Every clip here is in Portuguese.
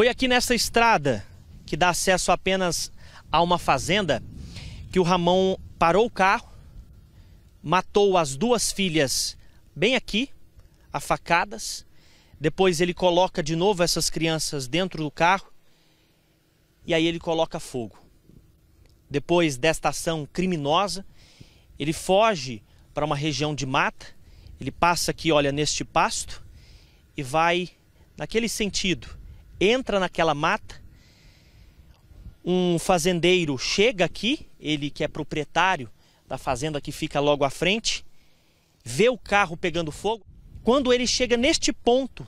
Foi aqui nessa estrada, que dá acesso apenas a uma fazenda, que o Ramon parou o carro, matou as duas filhas bem aqui, a facadas. Depois ele coloca de novo essas crianças dentro do carro e aí ele coloca fogo. Depois desta ação criminosa, ele foge para uma região de mata, ele passa aqui, olha, neste pasto e vai naquele sentido entra naquela mata. Um fazendeiro chega aqui, ele que é proprietário da fazenda que fica logo à frente, vê o carro pegando fogo. Quando ele chega neste ponto,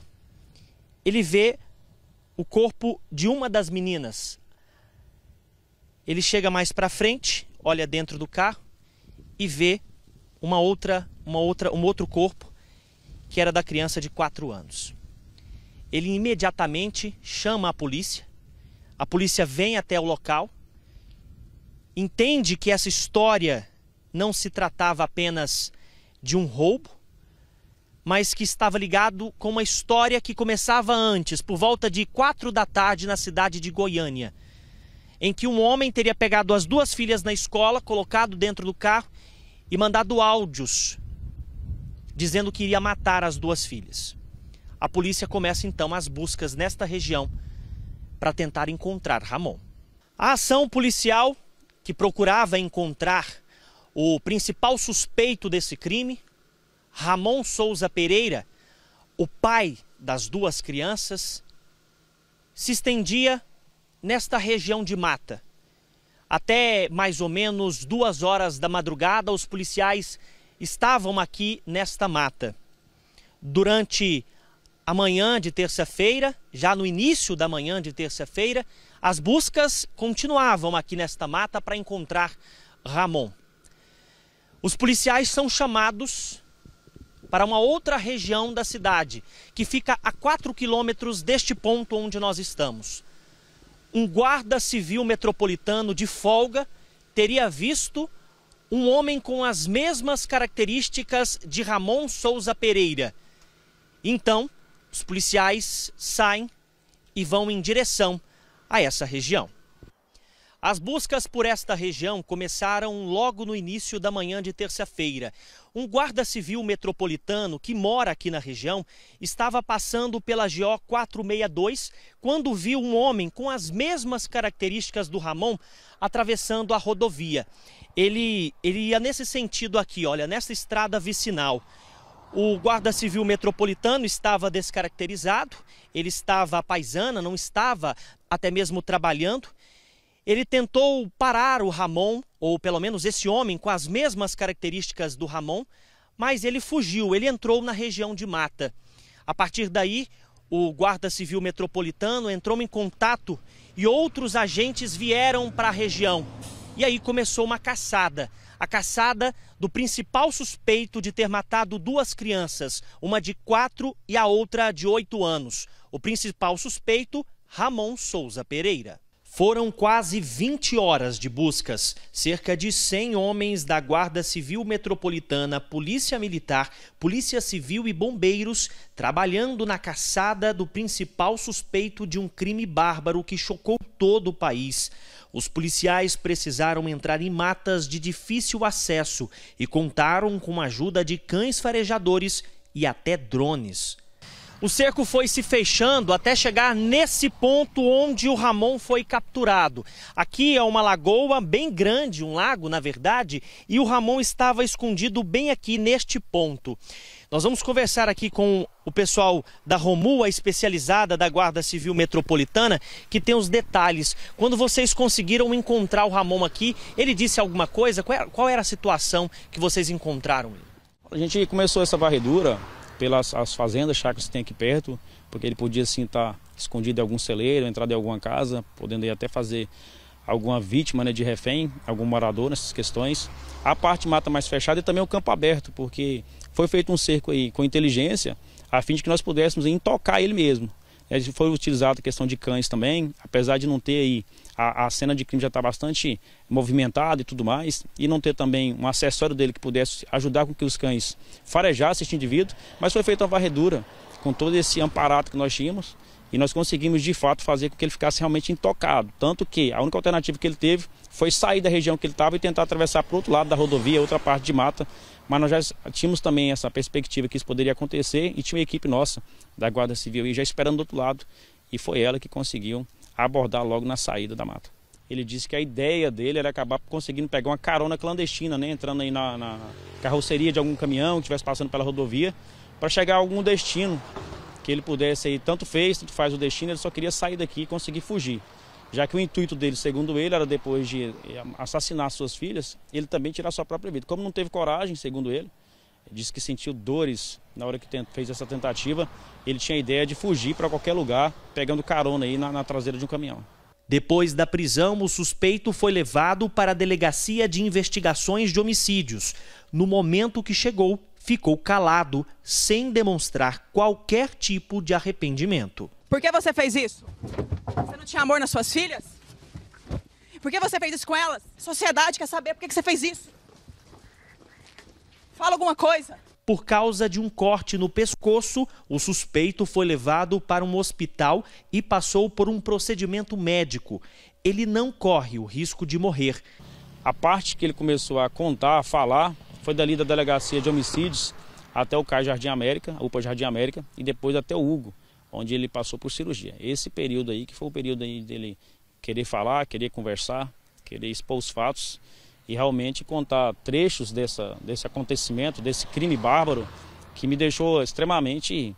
ele vê o corpo de uma das meninas. Ele chega mais para frente, olha dentro do carro e vê uma outra, uma outra, um outro corpo que era da criança de 4 anos. Ele imediatamente chama a polícia. A polícia vem até o local, entende que essa história não se tratava apenas de um roubo, mas que estava ligado com uma história que começava antes, por volta de quatro da tarde na cidade de Goiânia, em que um homem teria pegado as duas filhas na escola, colocado dentro do carro e mandado áudios dizendo que iria matar as duas filhas. A polícia começa então as buscas nesta região para tentar encontrar Ramon. A ação policial que procurava encontrar o principal suspeito desse crime, Ramon Souza Pereira, o pai das duas crianças, se estendia nesta região de mata. Até mais ou menos duas horas da madrugada, os policiais estavam aqui nesta mata. Durante amanhã de terça-feira, já no início da manhã de terça-feira, as buscas continuavam aqui nesta mata para encontrar Ramon. Os policiais são chamados para uma outra região da cidade, que fica a 4 quilômetros deste ponto onde nós estamos. Um guarda civil metropolitano de folga teria visto um homem com as mesmas características de Ramon Souza Pereira. Então, os policiais saem e vão em direção a essa região. As buscas por esta região começaram logo no início da manhã de terça-feira. Um guarda civil metropolitano que mora aqui na região estava passando pela GO 462 quando viu um homem com as mesmas características do Ramon atravessando a rodovia. Ele, ele ia nesse sentido aqui, olha, nessa estrada vicinal. O guarda civil metropolitano estava descaracterizado, ele estava paisana, não estava até mesmo trabalhando. Ele tentou parar o Ramon, ou pelo menos esse homem com as mesmas características do Ramon, mas ele fugiu, ele entrou na região de mata. A partir daí, o Guarda Civil Metropolitano entrou em contato e outros agentes vieram para a região. E aí começou uma caçada a caçada do principal suspeito de ter matado duas crianças, uma de 4 e a outra de 8 anos. O principal suspeito, Ramon Souza Pereira. Foram quase 20 horas de buscas. Cerca de 100 homens da Guarda Civil Metropolitana, Polícia Militar, Polícia Civil e bombeiros trabalhando na caçada do principal suspeito de um crime bárbaro que chocou todo o país os policiais precisaram entrar em matas de difícil acesso e contaram com a ajuda de cães farejadores e até drones. O cerco foi se fechando até chegar nesse ponto onde o Ramon foi capturado. Aqui é uma lagoa bem grande, um lago na verdade, e o Ramon estava escondido bem aqui neste ponto. Nós vamos conversar aqui com o pessoal da Romua especializada da Guarda Civil Metropolitana, que tem os detalhes. Quando vocês conseguiram encontrar o Ramon aqui, ele disse alguma coisa? Qual era, a situação que vocês encontraram? A gente começou essa varredura pelas as fazendas, chacras que tem aqui perto, porque ele podia assim estar tá escondido em algum celeiro, entrar em alguma casa, podendo até fazer alguma vítima né, de refém, algum morador nessas questões. A parte mata mais fechada e também o campo aberto, porque foi feito um cerco aí com inteligência a fim de que nós pudéssemos intocar ele mesmo. É, foi utilizada a questão de cães também, apesar de não ter aí a, a cena de crime já estar tá bastante movimentada e tudo mais, e não ter também um acessório dele que pudesse ajudar com que os cães farejassem este indivíduo, mas foi feita uma varredura com todo esse amparato que nós tínhamos, e nós conseguimos de fato fazer com que ele ficasse realmente intocado. Tanto que a única alternativa que ele teve foi sair da região que ele estava e tentar atravessar para o outro lado da rodovia, outra parte de mata. Mas nós já tínhamos também essa perspectiva que isso poderia acontecer e tinha uma equipe nossa da Guarda Civil aí já esperando do outro lado. E foi ela que conseguiu abordar logo na saída da mata. Ele disse que a ideia dele era acabar conseguindo pegar uma carona clandestina, né? entrando aí na, na carroceria de algum caminhão que estivesse passando pela rodovia, para chegar a algum destino que ele pudesse aí, tanto fez, tanto faz o destino, ele só queria sair daqui e conseguir fugir. Já que o intuito dele, segundo ele, era depois de eh, assassinar suas filhas, ele também tirar sua própria vida. Como não teve coragem, segundo ele, disse que sentiu dores na hora que fez essa tentativa, ele tinha a ideia de fugir para qualquer lugar, pegando carona aí na, na traseira de um caminhão. Depois da prisão, o suspeito foi levado para a Delegacia de Investigações de Homicídios. No momento que chegou, ficou calado sem demonstrar qualquer tipo de arrependimento. Por que você fez isso? Você não tinha amor nas suas filhas? Por que você fez isso com elas? A sociedade quer saber por que você fez isso. Fala alguma coisa. Por causa de um corte no pescoço, o suspeito foi levado para um hospital e passou por um procedimento médico. Ele não corre o risco de morrer. A parte que ele começou a contar, a falar, foi dali da delegacia de homicídios até o CAI Jardim América, UPA Jardim América, e depois até o Hugo, onde ele passou por cirurgia. Esse período aí, que foi o período aí dele querer falar, querer conversar, querer expor os fatos e realmente contar trechos dessa, desse acontecimento, desse crime bárbaro, que me deixou extremamente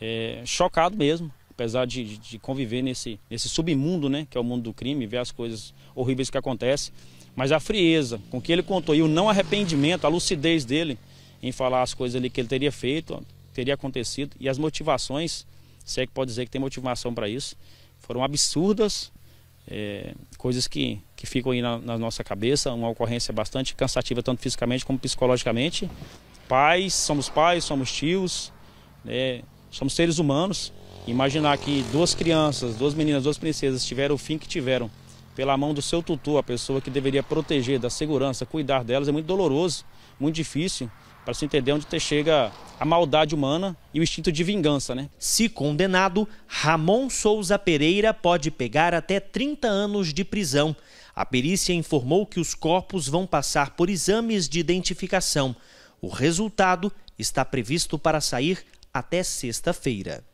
é, chocado mesmo, apesar de, de conviver nesse, nesse submundo, né, que é o mundo do crime, ver as coisas horríveis que acontecem, mas a frieza com que ele contou e o não arrependimento, a lucidez dele em falar as coisas ali que ele teria feito, teria acontecido e as motivações, se é que pode dizer que tem motivação para isso, foram absurdas, é, coisas que, que ficam aí na, na nossa cabeça, uma ocorrência bastante cansativa, tanto fisicamente como psicologicamente. Pais, somos pais, somos tios, né, somos seres humanos Imaginar que duas crianças, duas meninas, duas princesas tiveram o fim que tiveram pela mão do seu tutor, a pessoa que deveria proteger, da segurança, cuidar delas, é muito doloroso, muito difícil para se entender onde chega a maldade humana e o instinto de vingança, né? Se condenado, Ramon Souza Pereira pode pegar até 30 anos de prisão. A perícia informou que os corpos vão passar por exames de identificação. O resultado está previsto para sair até sexta-feira.